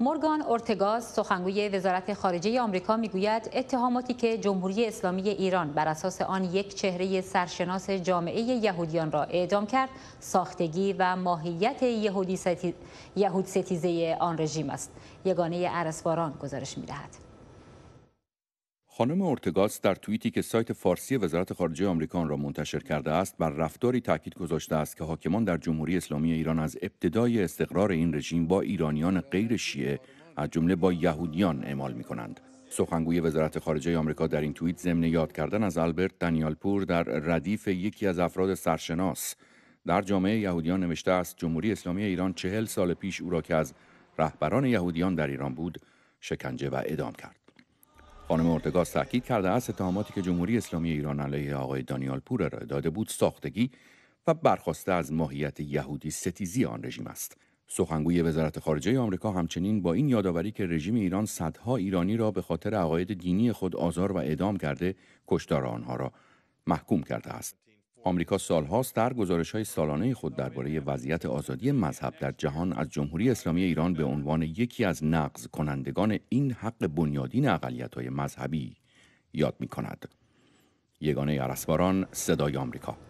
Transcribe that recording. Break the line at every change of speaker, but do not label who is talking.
مورگان اورتگاز سخنگوی وزارت خارجه آمریکا میگوید اتهاماتی که جمهوری اسلامی ایران بر اساس آن یک چهره سرشناس جامعه یهودیان را اعدام کرد ساختگی و ماهیت یهودی یهود ستیزه آن رژیم است یگانه ارسباران گزارش میدهد
خانم اورتگاس در توییتی که سایت فارسی وزارت خارجه آمریکا را منتشر کرده است بر رفتاری تاکید گذاشته است که حاکمان در جمهوری اسلامی ایران از ابتدای استقرار این رژیم با ایرانیان غیر شیعه از جمله با یهودیان اعمال می کنند. سخنگوی وزارت خارجه آمریکا در این توییت ضمن یاد کردن از آلبرت پور در ردیف یکی از افراد سرشناس در جامعه یهودیان نوشته است جمهوری اسلامی ایران چهل سال پیش او را که از رهبران یهودیان در ایران بود شکنجه و اعدام کرد خانم اردگاز تاکید کرده است اتهاماتی که جمهوری اسلامی ایران علیه آقای دانیال پور را داده بود ساختگی و برخواسته از ماهیت یهودی ستیزی آن رژیم است سخنگوی وزارت خارجه آمریکا همچنین با این یادآوری که رژیم ایران صدها ایرانی را به خاطر عقاید دینی خود آزار و اعدام کرده کشتار آنها را محکوم کرده است آمریکا سالهاست در گزارش های سالانه خود درباره وضعیت آزادی مذهب در جهان از جمهوری اسلامی ایران به عنوان یکی از نقض کنندگان این حق بنیادین اقلیت های مذهبی یاد می کند. یگانه عرصباران صدای آمریکا